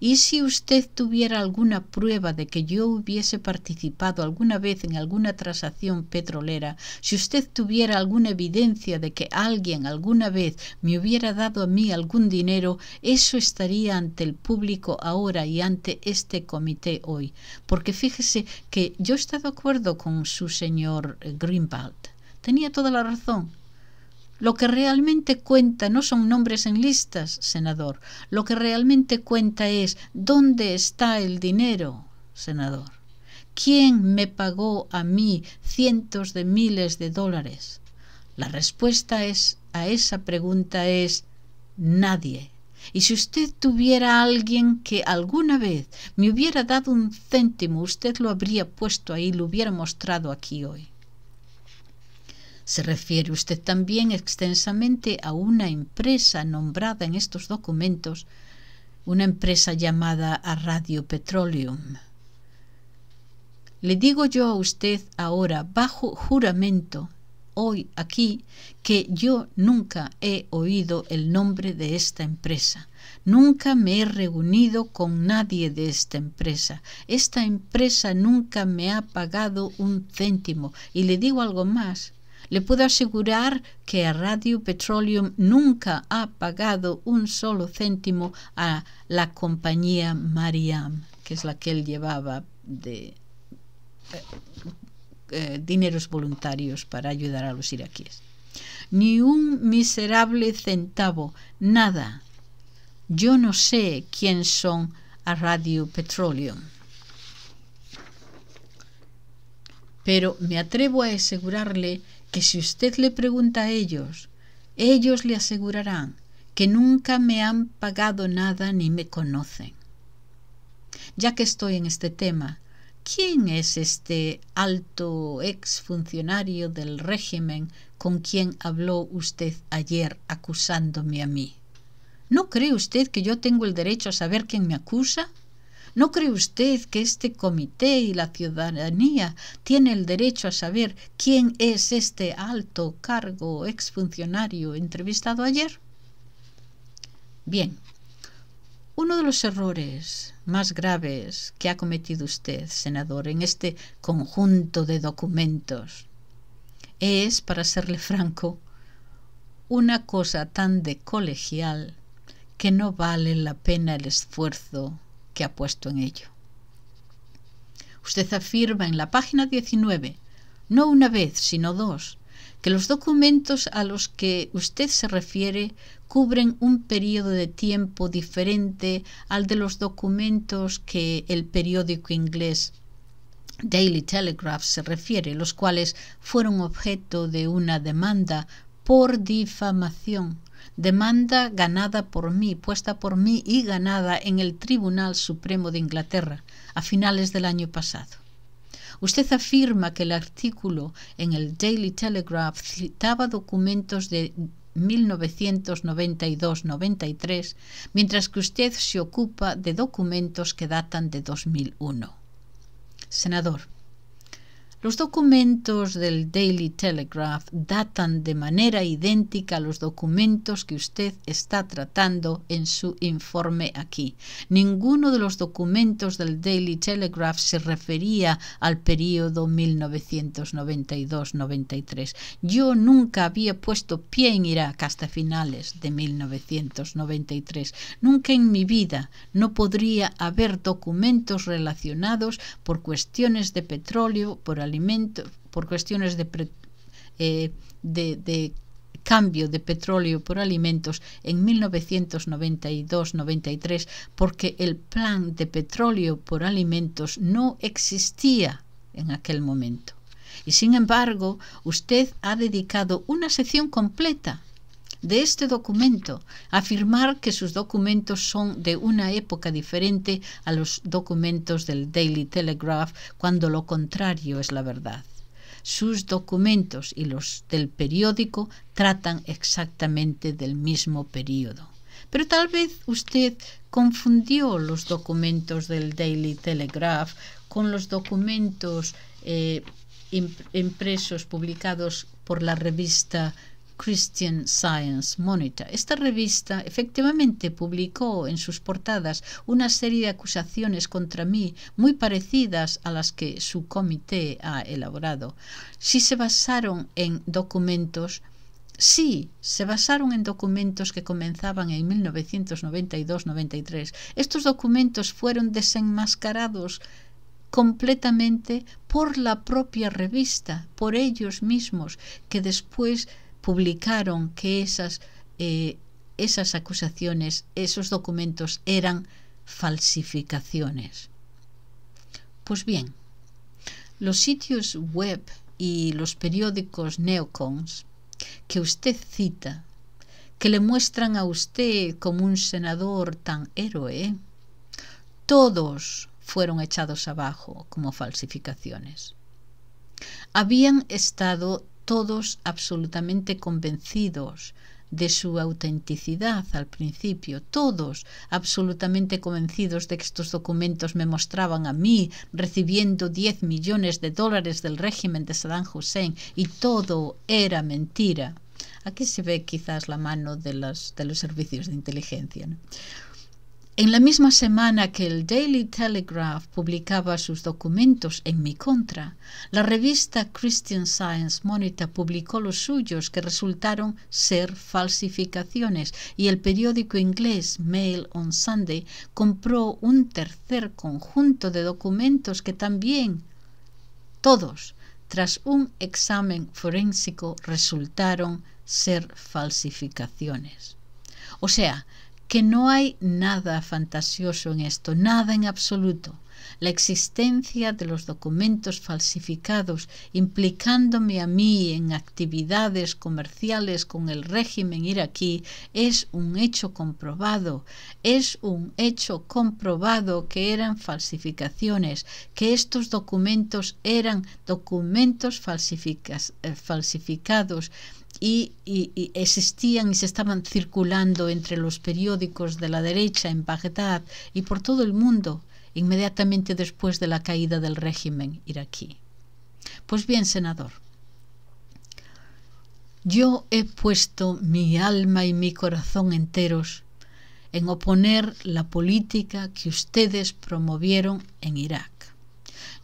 Y si usted tuviera alguna prueba de que yo hubiese participado alguna vez en alguna transacción petrolera, si usted tuviera alguna evidencia de que alguien alguna vez me hubiera dado a mí algún dinero, eso estaría ante el público ahora y ante este comité hoy. Porque fíjese que yo he estado de acuerdo con su señor eh, grimbald. Tenía toda la razón. Lo que realmente cuenta no son nombres en listas, senador. Lo que realmente cuenta es dónde está el dinero, senador. ¿Quién me pagó a mí cientos de miles de dólares? La respuesta es, a esa pregunta es nadie. Y si usted tuviera alguien que alguna vez me hubiera dado un céntimo, usted lo habría puesto ahí, lo hubiera mostrado aquí hoy. Se refiere usted también extensamente a una empresa nombrada en estos documentos, una empresa llamada Radio Petroleum. Le digo yo a usted ahora, bajo juramento, hoy aquí, que yo nunca he oído el nombre de esta empresa. Nunca me he reunido con nadie de esta empresa. Esta empresa nunca me ha pagado un céntimo. Y le digo algo más. Le puedo asegurar que Radio Petroleum nunca ha pagado un solo céntimo a la compañía Mariam, que es la que él llevaba de eh, eh, dineros voluntarios para ayudar a los iraquíes. Ni un miserable centavo, nada. Yo no sé quién son a Radio Petroleum. Pero me atrevo a asegurarle que si usted le pregunta a ellos, ellos le asegurarán que nunca me han pagado nada ni me conocen. Ya que estoy en este tema, ¿quién es este alto exfuncionario del régimen con quien habló usted ayer acusándome a mí? ¿No cree usted que yo tengo el derecho a saber quién me acusa? ¿No cree usted que este comité y la ciudadanía tiene el derecho a saber quién es este alto cargo exfuncionario entrevistado ayer? Bien, uno de los errores más graves que ha cometido usted, senador, en este conjunto de documentos es, para serle franco, una cosa tan de colegial que no vale la pena el esfuerzo que ha puesto en ello. Usted afirma en la página 19, no una vez, sino dos, que los documentos a los que usted se refiere cubren un periodo de tiempo diferente al de los documentos que el periódico inglés Daily Telegraph se refiere, los cuales fueron objeto de una demanda por difamación demanda ganada por mí, puesta por mí y ganada en el Tribunal Supremo de Inglaterra a finales del año pasado. Usted afirma que el artículo en el Daily Telegraph citaba documentos de 1992-93, mientras que usted se ocupa de documentos que datan de 2001. Senador, los documentos del Daily Telegraph datan de manera idéntica a los documentos que usted está tratando en su informe aquí. Ninguno de los documentos del Daily Telegraph se refería al periodo 1992-93. Yo nunca había puesto pie en Irak hasta finales de 1993. Nunca en mi vida no podría haber documentos relacionados por cuestiones de petróleo, por por cuestiones eh, de, de cambio de petróleo por alimentos en 1992-93 porque el plan de petróleo por alimentos no existía en aquel momento. Y sin embargo, usted ha dedicado una sección completa de este documento, afirmar que sus documentos son de una época diferente a los documentos del Daily Telegraph cuando lo contrario es la verdad sus documentos y los del periódico tratan exactamente del mismo periodo. Pero tal vez usted confundió los documentos del Daily Telegraph con los documentos eh, impresos, publicados por la revista Christian Science Monitor. Esta revista efectivamente publicó en sus portadas una serie de acusaciones contra mí muy parecidas a las que su comité ha elaborado. Si se basaron en documentos Sí, se basaron en documentos que comenzaban en 1992-93. Estos documentos fueron desenmascarados completamente por la propia revista, por ellos mismos, que después publicaron que esas, eh, esas acusaciones, esos documentos eran falsificaciones. Pues bien, los sitios web y los periódicos neocons que usted cita, que le muestran a usted como un senador tan héroe, todos fueron echados abajo como falsificaciones. Habían estado todos absolutamente convencidos de su autenticidad al principio, todos absolutamente convencidos de que estos documentos me mostraban a mí recibiendo 10 millones de dólares del régimen de Saddam Hussein y todo era mentira. Aquí se ve quizás la mano de los, de los servicios de inteligencia. En la misma semana que el Daily Telegraph publicaba sus documentos en mi contra, la revista Christian Science Monitor publicó los suyos que resultaron ser falsificaciones y el periódico inglés Mail on Sunday compró un tercer conjunto de documentos que también todos, tras un examen forénsico, resultaron ser falsificaciones. O sea, que no hay nada fantasioso en esto, nada en absoluto. La existencia de los documentos falsificados implicándome a mí en actividades comerciales con el régimen iraquí es un hecho comprobado, es un hecho comprobado que eran falsificaciones, que estos documentos eran documentos eh, falsificados y, existían y se estaban circulando entre los periódicos de la derecha en Bagdad y por todo el mundo inmediatamente después de la caída del régimen iraquí. Pues bien, senador, yo he puesto mi alma y mi corazón enteros en oponer la política que ustedes promovieron en Irak.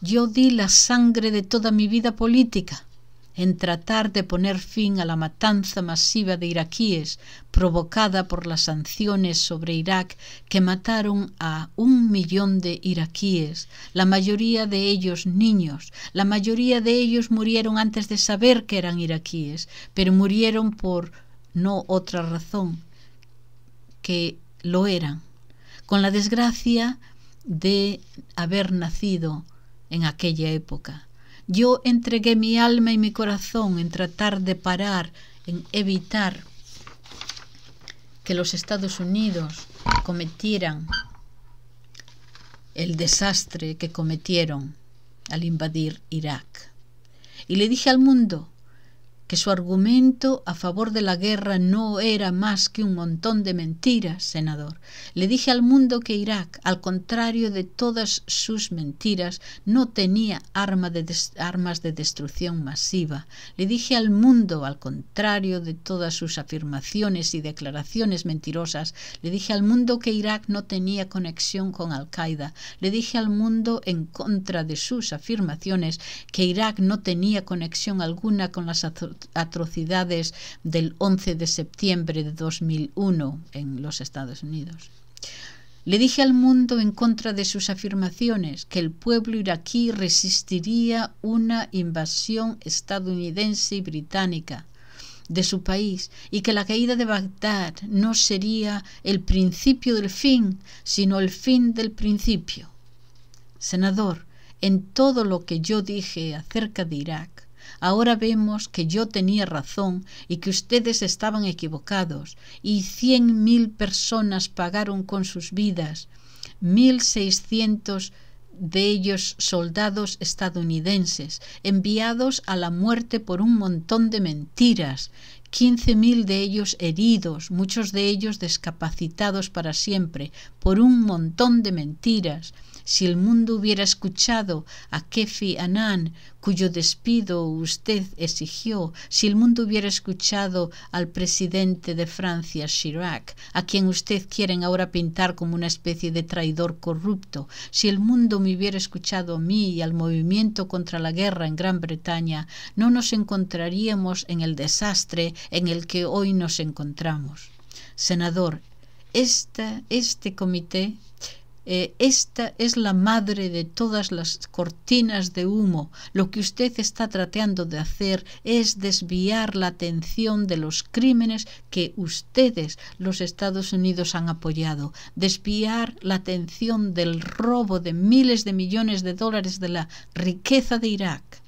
Yo di la sangre de toda mi vida política en tratar de poner fin a la matanza masiva de iraquíes provocada por las sanciones sobre Irak que mataron a un millón de iraquíes, la mayoría de ellos niños, la mayoría de ellos murieron antes de saber que eran iraquíes, pero murieron por no otra razón que lo eran, con la desgracia de haber nacido en aquella época. Yo entregué mi alma y mi corazón en tratar de parar, en evitar que los Estados Unidos cometieran el desastre que cometieron al invadir Irak. Y le dije al mundo, que su argumento a favor de la guerra no era más que un montón de mentiras, senador. Le dije al mundo que Irak, al contrario de todas sus mentiras, no tenía arma de armas de destrucción masiva. Le dije al mundo, al contrario de todas sus afirmaciones y declaraciones mentirosas, le dije al mundo que Irak no tenía conexión con Al-Qaeda. Le dije al mundo, en contra de sus afirmaciones, que Irak no tenía conexión alguna con las atrocidades del 11 de septiembre de 2001 en los Estados Unidos. Le dije al mundo en contra de sus afirmaciones que el pueblo iraquí resistiría una invasión estadounidense y británica de su país y que la caída de Bagdad no sería el principio del fin, sino el fin del principio. Senador, en todo lo que yo dije acerca de Irak, Ahora vemos que yo tenía razón y que ustedes estaban equivocados, y cien mil personas pagaron con sus vidas, mil seiscientos de ellos soldados estadounidenses, enviados a la muerte por un montón de mentiras, quince mil de ellos heridos, muchos de ellos discapacitados para siempre, por un montón de mentiras, si el mundo hubiera escuchado a Kefi Annan, cuyo despido usted exigió, si el mundo hubiera escuchado al presidente de Francia, Chirac, a quien usted quieren ahora pintar como una especie de traidor corrupto, si el mundo me hubiera escuchado a mí y al movimiento contra la guerra en Gran Bretaña, no nos encontraríamos en el desastre en el que hoy nos encontramos. Senador, este comité eh, esta es la madre de todas las cortinas de humo. Lo que usted está tratando de hacer es desviar la atención de los crímenes que ustedes, los Estados Unidos, han apoyado, desviar la atención del robo de miles de millones de dólares de la riqueza de Irak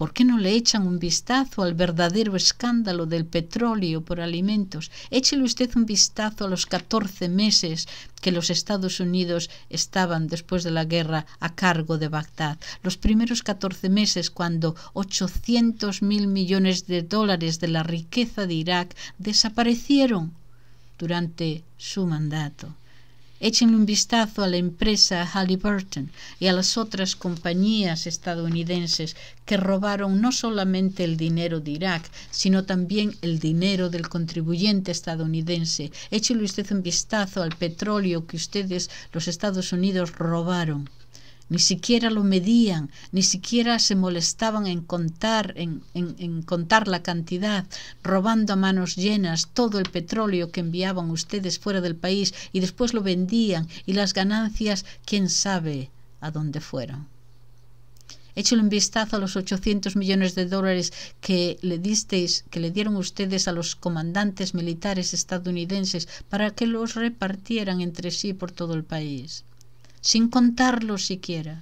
¿Por qué no le echan un vistazo al verdadero escándalo del petróleo por alimentos? Échele usted un vistazo a los 14 meses que los Estados Unidos estaban después de la guerra a cargo de Bagdad. Los primeros 14 meses cuando 800 mil millones de dólares de la riqueza de Irak desaparecieron durante su mandato. Échenle un vistazo a la empresa Halliburton y a las otras compañías estadounidenses que robaron no solamente el dinero de Irak, sino también el dinero del contribuyente estadounidense. Échenle usted un vistazo al petróleo que ustedes, los Estados Unidos, robaron ni siquiera lo medían, ni siquiera se molestaban en contar, en, contar la cantidad, robando a manos llenas todo el petróleo que enviaban ustedes fuera del país y después lo vendían y las ganancias, quién sabe a dónde fueron. Échale un vistazo a los 800 millones de dólares que le disteis, que le dieron ustedes a los comandantes militares estadounidenses para que los repartieran entre sí por todo el país sin contarlo siquiera,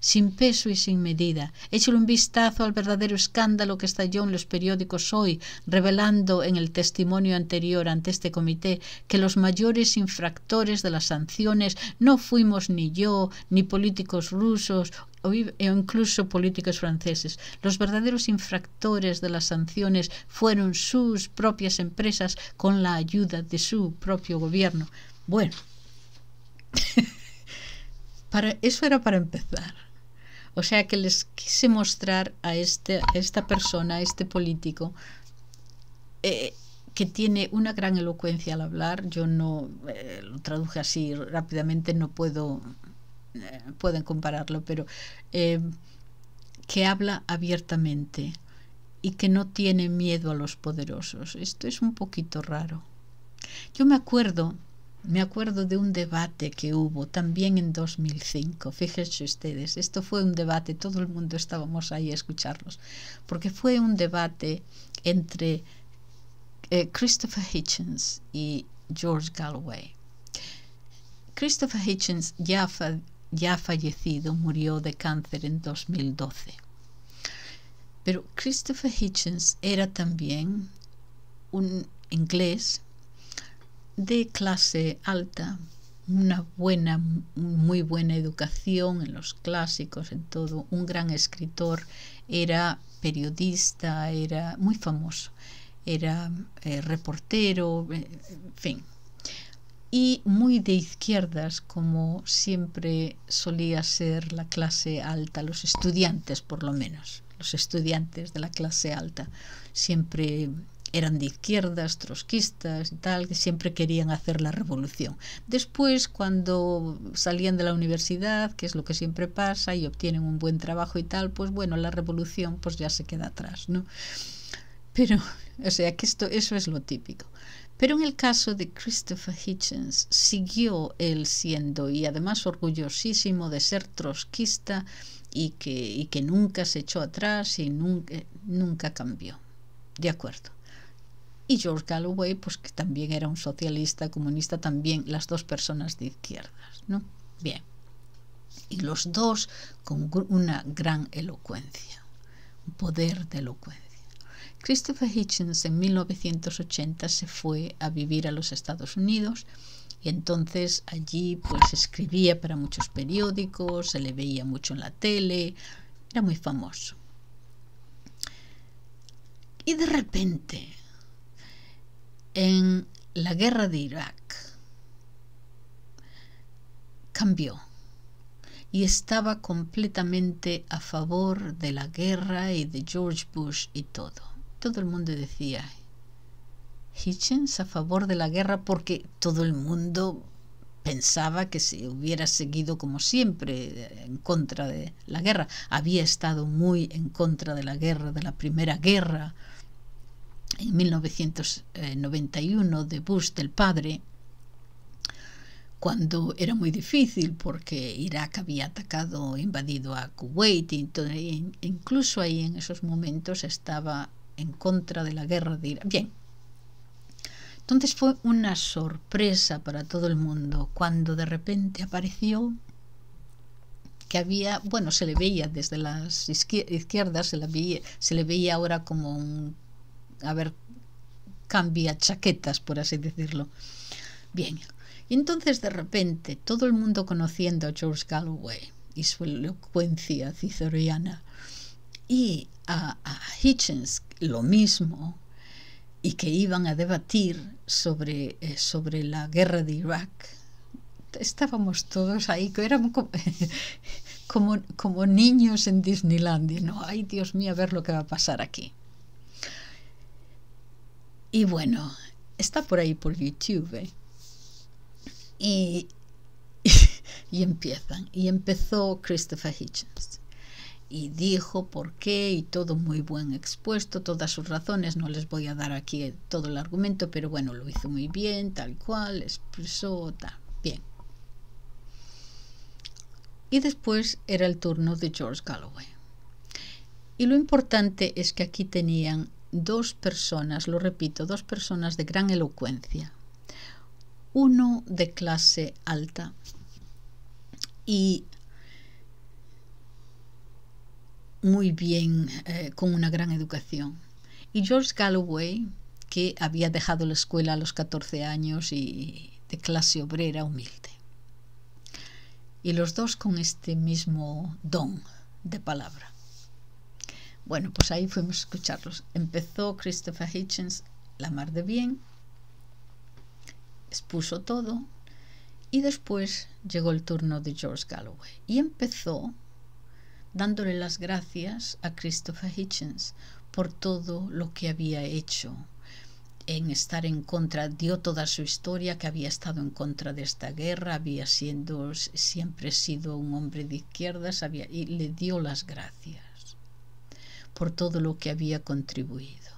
sin peso y sin medida. Échale un vistazo al verdadero escándalo que estalló en los periódicos hoy, revelando en el testimonio anterior ante este comité que los mayores infractores de las sanciones no fuimos ni yo, ni políticos rusos o e incluso políticos franceses. Los verdaderos infractores de las sanciones fueron sus propias empresas con la ayuda de su propio gobierno. Bueno. eso era para empezar. O sea que les quise mostrar a, este, esta persona, a este político, eh, que tiene una gran elocuencia al hablar. Yo no eh, lo traduje así rápidamente, no puedo, eh, pueden compararlo, pero que habla abiertamente y que no tiene miedo a los poderosos. Esto es un poquito raro. Yo me acuerdo me acuerdo de un debate que hubo también en 2005, fíjense ustedes, esto fue un debate, todo el mundo estábamos ahí a escucharlos, porque fue un debate entre eh, Christopher Hitchens y George Galloway. Christopher Hitchens ya, ya fallecido, murió de cáncer en 2012. Pero Christopher Hitchens era también un inglés de clase alta, una buena, muy buena educación en los clásicos, en todo, un gran escritor, era periodista, era muy famoso, era eh, reportero, eh, en fin. Y muy de izquierdas, como siempre solía ser la clase alta, los estudiantes por lo menos, los estudiantes de la clase alta, siempre eran de izquierdas, trotskistas y tal, que siempre querían hacer la revolución. Después, cuando salían de la universidad, que es lo que siempre pasa, y obtienen un buen trabajo y tal, pues bueno, la revolución pues ya se queda atrás, ¿no? Pero, o sea, que esto, eso es lo típico. Pero en el caso de Christopher Hitchens, siguió él siendo, y además orgullosísimo de ser trotskista, y que, que nunca se echó atrás y nunca, eh, nunca cambió. De acuerdo y George Galloway, pues que también era un socialista, comunista, también las dos personas de izquierdas, ¿no? Bien. Y los dos con una gran elocuencia, un poder de elocuencia. Christopher Hitchens en 1980 se fue a vivir a los Estados Unidos y entonces allí pues escribía para muchos periódicos, se le veía mucho en la tele, era muy famoso. Y de repente en la guerra de Irak cambió y estaba completamente a favor de la guerra y de George Bush y todo. Todo el mundo decía, Hitchens a favor de la guerra porque todo el mundo pensaba que se hubiera seguido como siempre eh, en contra de la guerra. Había estado muy en contra de la guerra, de la primera guerra, en 1991 de Bush del padre, cuando era muy difícil porque Irak había atacado, invadido a Kuwait, entonces incluso ahí en esos momentos estaba en contra de la guerra de Irak. Bien, entonces fue una sorpresa para todo el mundo cuando de repente apareció que había, bueno, se le veía desde las izquierdas, se le veía, se le veía ahora como un a ver, cambia chaquetas, por así decirlo. Bien, y entonces de repente todo el mundo conociendo a George Galloway y su elocuencia ciceriana y a, Hitchens lo mismo y que iban a debatir sobre, eh, la guerra de Irak. Estábamos todos ahí, que éramos como, como, niños en Disneylandia. No, ay Dios mío, a ver lo que va a pasar aquí. Y bueno, está por ahí por YouTube. ¿eh? Y, empiezan. Y empezó Christopher Hitchens y dijo por qué y todo muy buen expuesto, todas sus razones, no les voy a dar aquí todo el argumento, pero bueno, lo hizo muy bien, tal cual, expresó tal, bien. Y después era el turno de George Galloway. Y lo importante es que aquí tenían dos personas, lo repito, dos personas de gran elocuencia. Uno de clase alta y muy bien, eh, con una gran educación. Y George Galloway, que había dejado la escuela a los 14 años y de clase obrera humilde. Y los dos con este mismo don de palabra. Bueno, pues ahí fuimos a escucharlos. Empezó Christopher Hitchens la mar de bien, expuso todo y después llegó el turno de George Galloway y empezó dándole las gracias a Christopher Hitchens por todo lo que había hecho en estar en contra, dio toda su historia, que había estado en contra de esta guerra, había siendo, siempre sido un hombre de izquierdas y le dio las gracias por todo lo que había contribuido.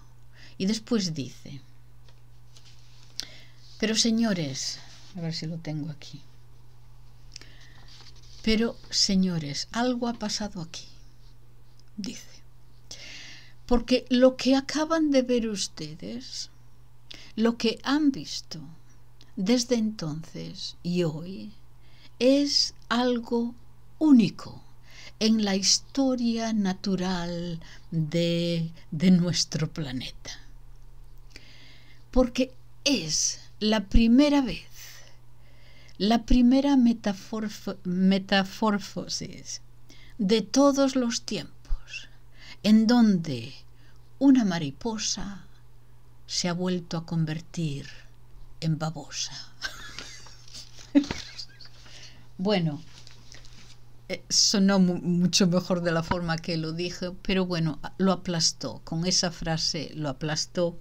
Y después dice, pero señores, a ver si lo tengo aquí, pero señores, algo ha pasado aquí, dice, porque lo que acaban de ver ustedes, lo que han visto desde entonces y hoy, es algo único en la historia natural de, nuestro planeta. Porque es la primera vez, la primera metamorfosis de todos los tiempos, en donde una mariposa se ha vuelto a convertir en babosa. bueno, eh, sonó mucho mejor de la forma que lo dije, pero bueno, lo aplastó, con esa frase lo aplastó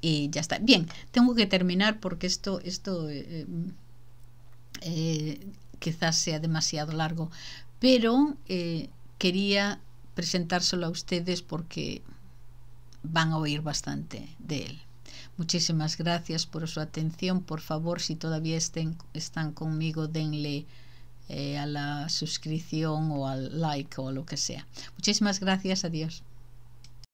y ya está. Bien, tengo que terminar porque esto, esto eh, eh, quizás sea demasiado largo, pero quería presentárselo a ustedes porque van a oír bastante de él. Muchísimas gracias por su atención. Por favor, si todavía estén, están conmigo, denle eh, a la suscripción o al like o lo que sea. Muchísimas gracias, adiós.